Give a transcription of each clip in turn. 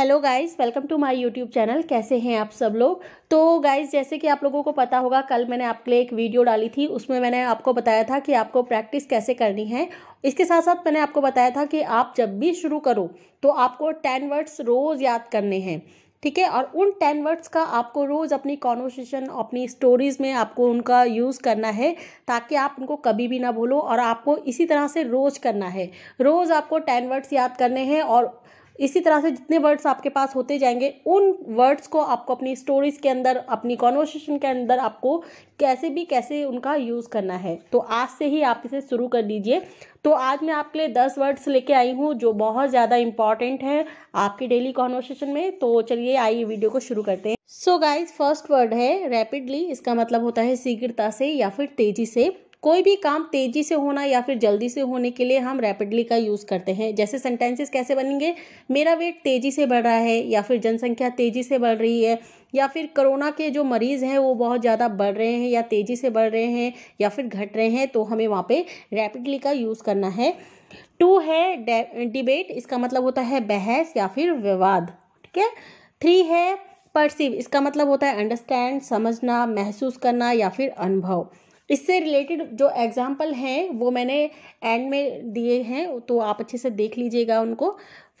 hello guys welcome to my YouTube channel कैसे हैं आप सब लोग तो गाइस जैसे कि आप लोगों को पता होगा कल मैंने आपके लिए एक वीडियो डाली थी उसमें मैंने आपको बताया था कि आपको प्रैक्टिस कैसे करनी है इसके साथ साथ मैंने आपको बताया था कि आप जब भी शुरू करो तो आपको टेन वर्ड्स रोज़ याद करने हैं ठीक है और उन टेन वर्ड्स का आपको रोज़ अपनी कॉन्वर्सेशन अपनी स्टोरीज़ में आपको उनका यूज़ करना है ताकि आप उनको कभी भी ना भूलो और आपको इसी तरह से रोज़ करना है रोज़ आपको टेन वर्ड्स याद करने हैं और इसी तरह से जितने वर्ड्स आपके पास होते जाएंगे उन वर्ड्स को आपको अपनी स्टोरीज के अंदर अपनी कॉन्वर्सेशन के अंदर आपको कैसे भी कैसे उनका यूज़ करना है तो आज से ही आप इसे शुरू कर दीजिए तो आज मैं आपके लिए दस वर्ड्स लेके आई हूँ जो बहुत ज़्यादा इंपॉर्टेंट है आपकी डेली कॉन्वर्सेशन में तो चलिए आइए वीडियो को शुरू करते हैं सो गाइज फर्स्ट वर्ड है रैपिडली इसका मतलब होता है शीघ्रता से या फिर तेज़ी से कोई भी काम तेजी से होना या फिर जल्दी से होने के लिए हम रैपिडली का यूज़ करते हैं जैसे सेंटेंसेस कैसे बनेंगे मेरा वेट तेज़ी से बढ़ रहा है या फिर जनसंख्या तेज़ी से बढ़ रही है या फिर कोरोना के जो मरीज़ हैं वो बहुत ज़्यादा बढ़ रहे हैं या तेज़ी से बढ़ रहे हैं या फिर घट रहे हैं तो हमें वहाँ पे रैपिडली का यूज़ करना है टू है डिबेट इसका मतलब होता है बहस या फिर विवाद ठीक है थ्री है परसीव इसका मतलब होता है अंडरस्टैंड समझना महसूस करना या फिर अनुभव इससे रिलेटेड जो एग्ज़ाम्पल हैं वो मैंने एंड में दिए हैं तो आप अच्छे से देख लीजिएगा उनको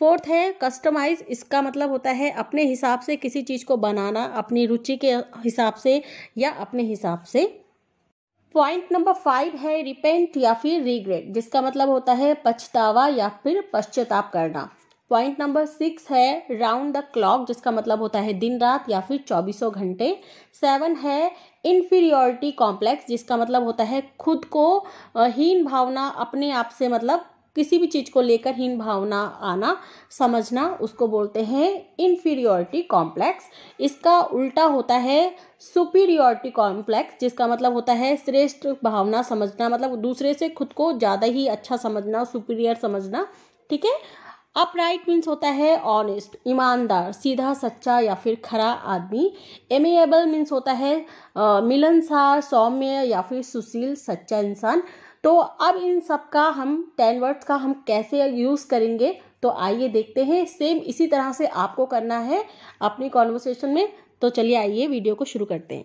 फोर्थ है कस्टमाइज इसका मतलब होता है अपने हिसाब से किसी चीज़ को बनाना अपनी रुचि के हिसाब से या अपने हिसाब से पॉइंट नंबर फाइव है रिपेंट या फिर रिग्रेट जिसका मतलब होता है पछतावा या फिर पश्चाताप करना पॉइंट नंबर सिक्स है राउंड द क्लॉक जिसका मतलब होता है दिन रात या फिर चौबीसों घंटे सेवन है इन्फीरियोरिटी कॉम्प्लेक्स जिसका मतलब होता है खुद को हीन भावना अपने आप से मतलब किसी भी चीज़ को लेकर हीन भावना आना समझना उसको बोलते हैं इन्फीरियोरिटी कॉम्प्लेक्स इसका उल्टा होता है सुपीरियोरिटी कॉम्प्लेक्स जिसका मतलब होता है श्रेष्ठ भावना समझना मतलब दूसरे से खुद को ज़्यादा ही अच्छा समझना सुपीरियर समझना ठीक है अपराइट मीन्स होता है ऑनेस्ट ईमानदार सीधा सच्चा या फिर खरा आदमी एमेएबल मीन्स होता है मिलनसार सौम्य या फिर सुशील सच्चा इंसान तो अब इन सब का हम टेन वर्ड्स का हम कैसे यूज़ करेंगे तो आइए देखते हैं सेम इसी तरह से आपको करना है अपनी कॉन्वर्सेशन में तो चलिए आइए वीडियो को शुरू करते हैं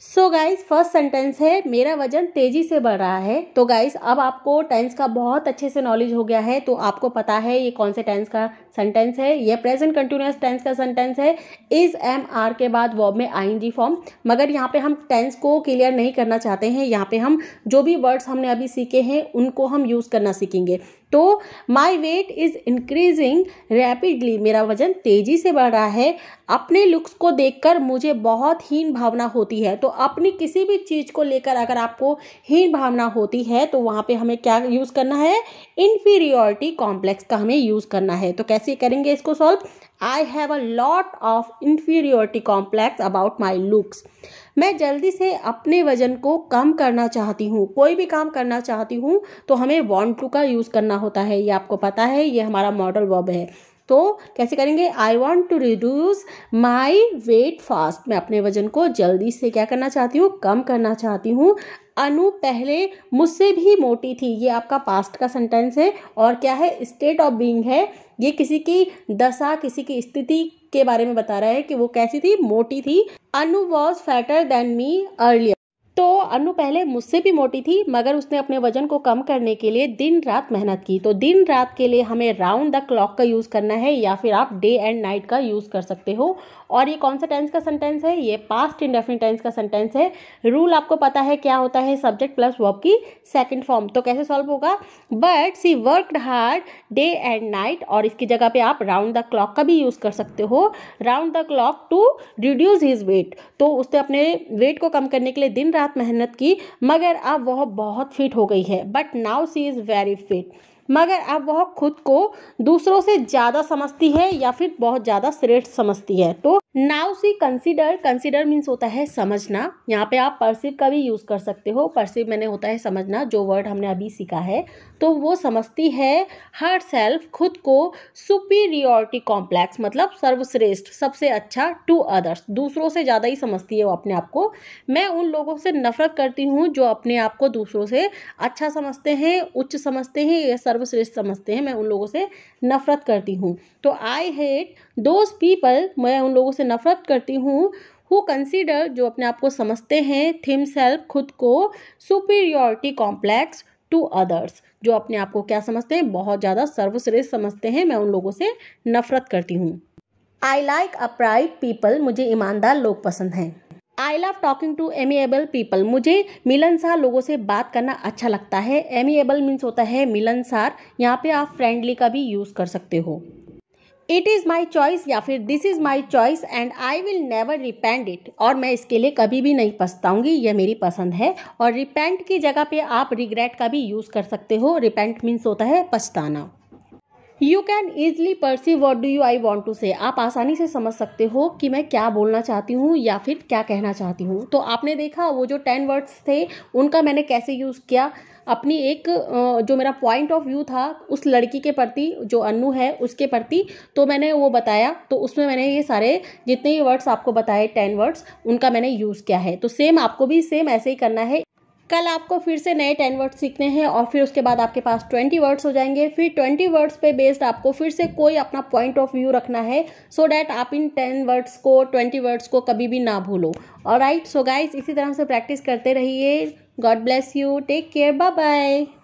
सो गाइज फर्स्ट सेंटेंस है मेरा वजन तेजी से बढ़ रहा है तो गाइज अब आपको टेंस का बहुत अच्छे से नॉलेज हो गया है तो आपको पता है ये कौन से टेंस का सेंटेंस है यह प्रेजेंट कंटिन्यूस टेंस का सेंटेंस है इज एम आर के बाद वर्ब में आईएनजी फॉर्म मगर यहाँ पे हम टेंस को क्लियर नहीं करना चाहते हैं यहाँ पे हम जो भी वर्ड्स हमने अभी सीखे हैं उनको हम यूज़ करना सीखेंगे तो my weight is increasing rapidly मेरा वजन तेज़ी से बढ़ रहा है अपने लुक्स को देखकर मुझे बहुत हीन भावना होती है तो अपनी किसी भी चीज़ को लेकर अगर आपको हीन भावना होती है तो वहाँ पे हमें क्या यूज़ करना है इन्फीरियोरिटी कॉम्प्लेक्स का हमें यूज़ करना है तो कैसे करेंगे इसको solve I have a lot of inferiority complex about my looks मैं जल्दी से अपने वजन को कम करना चाहती हूँ कोई भी काम करना चाहती हूँ तो हमें वॉन्ट टू का यूज़ करना होता है ये आपको पता है ये हमारा मॉडल वर्ब है तो कैसे करेंगे I want to reduce my weight fast मैं अपने वजन को जल्दी से क्या करना चाहती हूँ कम करना चाहती हूँ अनु पहले मुझसे भी मोटी थी ये आपका पास्ट का सेंटेंस है और क्या है स्टेट ऑफ बीइंग है ये किसी की दशा किसी की स्थिति के बारे में बता रहा है कि वो कैसी थी मोटी थी Anu was fatter than me earlier तो अनु पहले मुझसे भी मोटी थी मगर उसने अपने वजन को कम करने के लिए दिन रात मेहनत की तो दिन रात के लिए हमें राउंड द क्लॉक का यूज़ करना है या फिर आप डे एंड नाइट का यूज़ कर सकते हो और ये कौन सा टेंस का सेंटेंस है ये पास्ट इंडेफिनिट टेंस का सेंटेंस है रूल आपको पता है क्या होता है सब्जेक्ट प्लस वर्क की सेकेंड फॉर्म तो कैसे सॉल्व होगा but she worked hard day and night और इसकी जगह पर आप राउंड द क्लॉक का भी यूज़ कर सकते हो round the clock to reduce his weight तो उसने अपने वेट को कम करने के लिए दिन रात रात मेहनत की मगर अब वह बहुत फिट हो गई है but now she is very fit मगर अब वह खुद को दूसरों से ज़्यादा समझती है या फिर बहुत ज़्यादा श्रेष्ठ समझती है तो now she consider consider means होता है समझना यहाँ पे आप परसिव का भी यूज़ कर सकते हो परसिव मैंने होता है समझना जो वर्ड हमने अभी सीखा है तो वो समझती है हर सेल्फ खुद को सुपीरियोरिटी कॉम्प्लेक्स मतलब सर्वश्रेष्ठ सबसे अच्छा टू अदर्स दूसरों से ज़्यादा ही समझती है वो अपने आप को मैं उन लोगों से नफरत करती हूँ जो अपने आप को दूसरों से अच्छा समझते हैं उच्च समझते हैं या सर्वश्रेष्ठ समझते हैं मैं उन लोगों से नफरत करती हूँ तो आई हेट दोज पीपल मैं उन लोगों से नफरत करती हूँ हु कंसिडर जो अपने आप को समझते हैं थिम सेल्फ खुद को सुपीरियोरिटी कॉम्प्लेक्स टू अदर्स जो अपने आप को क्या समझते हैं बहुत ज़्यादा सर्वश्रेष्ठ समझते हैं मैं उन लोगों से नफरत करती हूँ आई लाइक अपराइट पीपल मुझे ईमानदार लोग पसंद हैं I love talking to amiable people मुझे मिलनसार लोगों से बात करना अच्छा लगता है एमिएबल मीन्स होता है मिलनसार यहाँ पे आप फ्रेंडली का भी यूज़ कर सकते हो इट इज़ माई चॉइस या फिर this is my choice and I will never repent it और मैं इसके लिए कभी भी नहीं पछताऊंगी यह मेरी पसंद है और रिपेंट की जगह पे आप रिग्रेट का भी यूज़ कर सकते हो रिपेंट मीन्स होता है पछताना you can easily perceive what do you I want to say आप आसानी से समझ सकते हो कि मैं क्या बोलना चाहती हूँ या फिर क्या कहना चाहती हूँ तो आपने देखा वो जो टेन वर्ड्स थे उनका मैंने कैसे यूज़ किया अपनी एक जो मेरा पॉइंट ऑफ व्यू था उस लड़की के प्रति जो अन्नू है उसके प्रति तो मैंने वो बताया तो उसमें मैंने ये सारे जितने भी वर्ड्स आपको बताए टेन वर्ड्स उनका मैंने यूज़ किया है तो सेम आपको भी सेम ऐसे ही करना है कल आपको फिर से नए टेन वर्ड्स सीखने हैं और फिर उसके बाद आपके पास ट्वेंटी वर्ड्स हो जाएंगे फिर ट्वेंटी वर्ड्स पे बेस्ड आपको फिर से कोई अपना पॉइंट ऑफ व्यू रखना है सो so डैट आप इन टेन वर्ड्स को ट्वेंटी वर्ड्स को कभी भी ना भूलो और राइट सो गाइज इसी तरह से प्रैक्टिस करते रहिए God bless you take care bye bye